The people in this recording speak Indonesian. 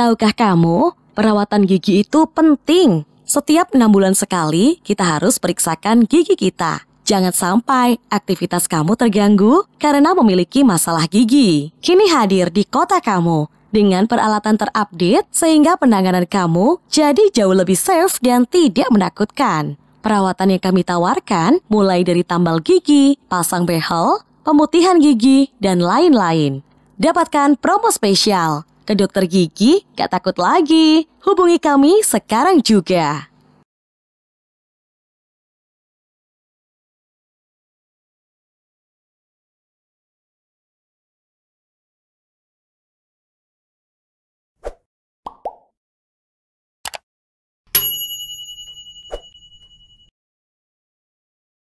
Tahukah kamu, perawatan gigi itu penting. Setiap enam bulan sekali, kita harus periksakan gigi kita. Jangan sampai aktivitas kamu terganggu karena memiliki masalah gigi. Kini hadir di kota kamu dengan peralatan terupdate sehingga penanganan kamu jadi jauh lebih safe dan tidak menakutkan. Perawatan yang kami tawarkan mulai dari tambal gigi, pasang behel, pemutihan gigi, dan lain-lain. Dapatkan promo spesial ke dokter gigi, gak takut lagi. Hubungi kami sekarang juga.